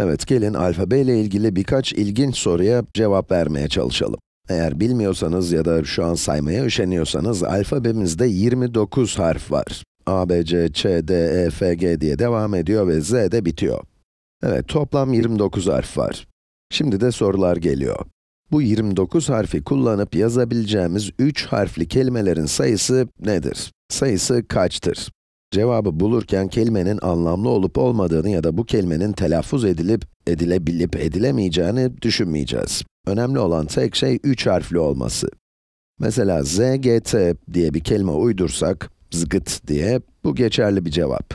Evet, gelin alfabe ile ilgili birkaç ilginç soruya cevap vermeye çalışalım. Eğer bilmiyorsanız ya da şu an saymaya üşeniyorsanız, alfabemizde 29 harf var. A, B, C, Ç, D, E, F, G diye devam ediyor ve Z de bitiyor. Evet, toplam 29 harf var. Şimdi de sorular geliyor. Bu 29 harfi kullanıp yazabileceğimiz 3 harfli kelimelerin sayısı nedir? Sayısı kaçtır? Cevabı bulurken kelimenin anlamlı olup olmadığını ya da bu kelimenin telaffuz edilip, edilebilip edilemeyeceğini düşünmeyeceğiz. Önemli olan tek şey 3 harfli olması. Mesela ZGT diye bir kelime uydursak, zgıt diye, bu geçerli bir cevap.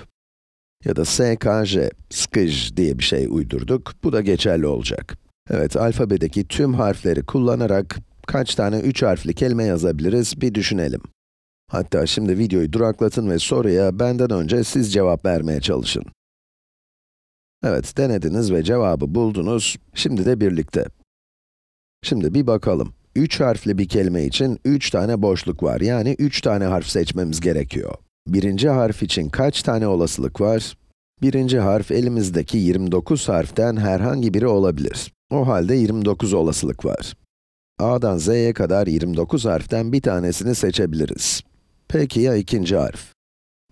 Ya da SKJ, skij diye bir şey uydurduk, bu da geçerli olacak. Evet, alfabedeki tüm harfleri kullanarak kaç tane 3 harfli kelime yazabiliriz bir düşünelim. Hatta şimdi videoyu duraklatın ve soruya benden önce siz cevap vermeye çalışın. Evet, denediniz ve cevabı buldunuz. Şimdi de birlikte. Şimdi bir bakalım. 3 harfli bir kelime için 3 tane boşluk var. Yani 3 tane harf seçmemiz gerekiyor. Birinci harf için kaç tane olasılık var? Birinci harf elimizdeki 29 harften herhangi biri olabilir. O halde 29 olasılık var. A'dan Z'ye kadar 29 harften bir tanesini seçebiliriz. Peki ya ikinci harf?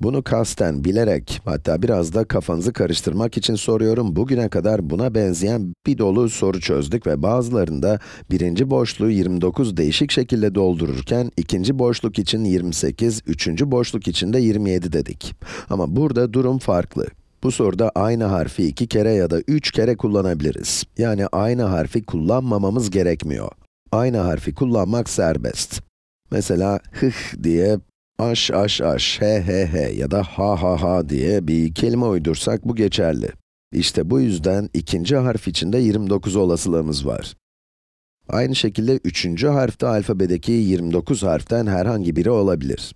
Bunu kasten, bilerek, hatta biraz da kafanızı karıştırmak için soruyorum. Bugüne kadar buna benzeyen bir dolu soru çözdük ve bazılarında birinci boşluğu 29 değişik şekilde doldururken, ikinci boşluk için 28, üçüncü boşluk için de 27 dedik. Ama burada durum farklı. Bu soruda aynı harfi iki kere ya da üç kere kullanabiliriz. Yani aynı harfi kullanmamamız gerekmiyor. Aynı harfi kullanmak serbest. Mesela hıh diye aş aş aş, he he he ya da ha ha ha diye bir kelime uydursak bu geçerli. İşte bu yüzden ikinci harf içinde 29 olasılığımız var. Aynı şekilde üçüncü harfte alfabedeki 29 harften herhangi biri olabilir.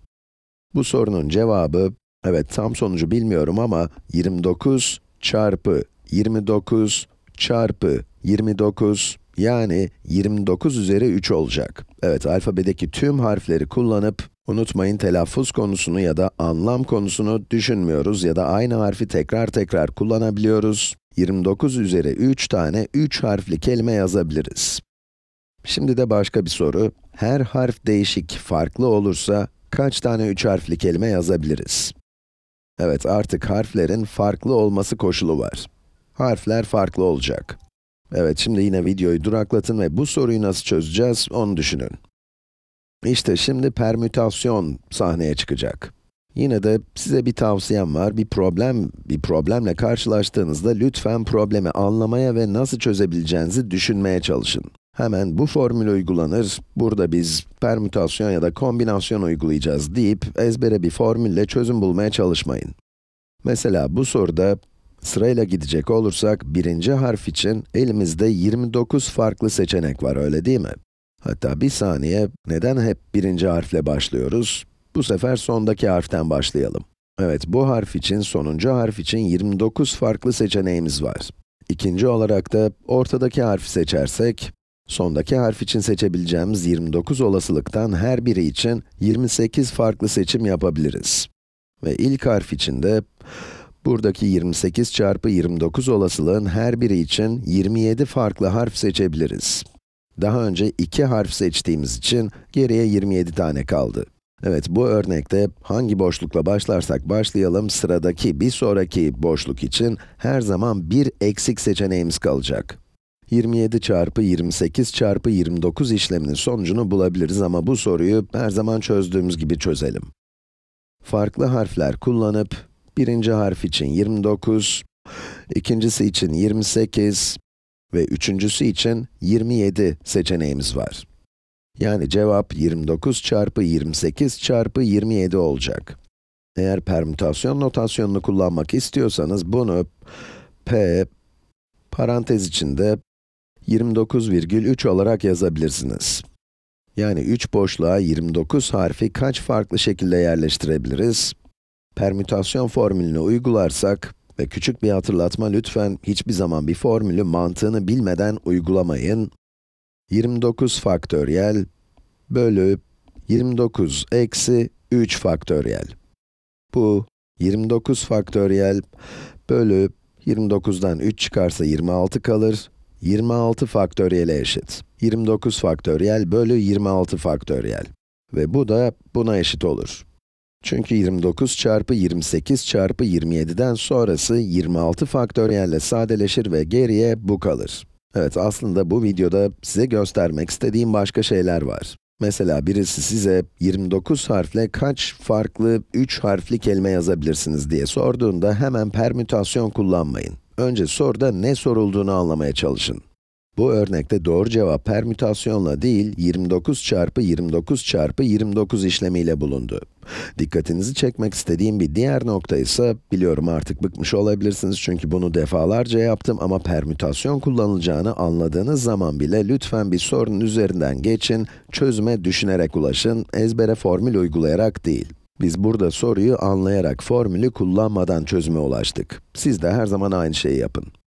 Bu sorunun cevabı, evet tam sonucu bilmiyorum ama 29 çarpı 29 çarpı 29 yani 29 üzeri 3 olacak. Evet, alfabedeki tüm harfleri kullanıp Unutmayın telaffuz konusunu ya da anlam konusunu düşünmüyoruz ya da aynı harfi tekrar tekrar kullanabiliyoruz. 29 üzeri 3 tane 3 harfli kelime yazabiliriz. Şimdi de başka bir soru. Her harf değişik, farklı olursa kaç tane 3 harfli kelime yazabiliriz? Evet, artık harflerin farklı olması koşulu var. Harfler farklı olacak. Evet, şimdi yine videoyu duraklatın ve bu soruyu nasıl çözeceğiz onu düşünün. İşte şimdi permütasyon sahneye çıkacak. Yine de size bir tavsiyem var. Bir problem, bir problemle karşılaştığınızda lütfen problemi anlamaya ve nasıl çözebileceğinizi düşünmeye çalışın. Hemen bu formül uygulanır, burada biz permütasyon ya da kombinasyon uygulayacağız deyip ezbere bir formülle çözüm bulmaya çalışmayın. Mesela bu soruda sırayla gidecek olursak birinci harf için elimizde 29 farklı seçenek var öyle değil mi? Hatta bir saniye, neden hep birinci harfle başlıyoruz? Bu sefer sondaki harften başlayalım. Evet, bu harf için, sonuncu harf için 29 farklı seçeneğimiz var. İkinci olarak da ortadaki harfi seçersek, sondaki harf için seçebileceğimiz 29 olasılıktan her biri için 28 farklı seçim yapabiliriz. Ve ilk harf için de buradaki 28 çarpı 29 olasılığın her biri için 27 farklı harf seçebiliriz. Daha önce 2 harf seçtiğimiz için geriye 27 tane kaldı. Evet, bu örnekte hangi boşlukla başlarsak başlayalım, sıradaki bir sonraki boşluk için her zaman bir eksik seçeneğimiz kalacak. 27 çarpı 28 çarpı 29 işleminin sonucunu bulabiliriz ama bu soruyu her zaman çözdüğümüz gibi çözelim. Farklı harfler kullanıp, birinci harf için 29, ikincisi için 28, ve üçüncüsü için 27 seçeneğimiz var. Yani cevap 29 çarpı 28 çarpı 27 olacak. Eğer permütasyon notasyonunu kullanmak istiyorsanız bunu p parantez içinde 29,3 olarak yazabilirsiniz. Yani 3 boşluğa 29 harfi kaç farklı şekilde yerleştirebiliriz? Permütasyon formülünü uygularsak ve küçük bir hatırlatma lütfen hiçbir zaman bir formülü mantığını bilmeden uygulamayın. 29 faktöriyel bölü 29 eksi 3 faktöriyel. Bu 29 faktöriyel bölü 29'dan 3 çıkarsa 26 kalır. 26 faktöriyele eşit. 29 faktöriyel bölü 26 faktöriyel. Ve bu da buna eşit olur. Çünkü 29 çarpı 28 çarpı 27'den sonrası 26 faktöriyelle sadeleşir ve geriye bu kalır. Evet, aslında bu videoda size göstermek istediğim başka şeyler var. Mesela birisi size 29 harfle kaç farklı 3 harfli kelime yazabilirsiniz diye sorduğunda hemen permütasyon kullanmayın. Önce soruda ne sorulduğunu anlamaya çalışın. Bu örnekte doğru cevap permütasyonla değil, 29 çarpı 29 çarpı 29 işlemiyle bulundu. Dikkatinizi çekmek istediğim bir diğer nokta ise, biliyorum artık bıkmış olabilirsiniz çünkü bunu defalarca yaptım ama permütasyon kullanılacağını anladığınız zaman bile lütfen bir sorunun üzerinden geçin, çözüme düşünerek ulaşın, ezbere formül uygulayarak değil. Biz burada soruyu anlayarak formülü kullanmadan çözüme ulaştık. Siz de her zaman aynı şeyi yapın.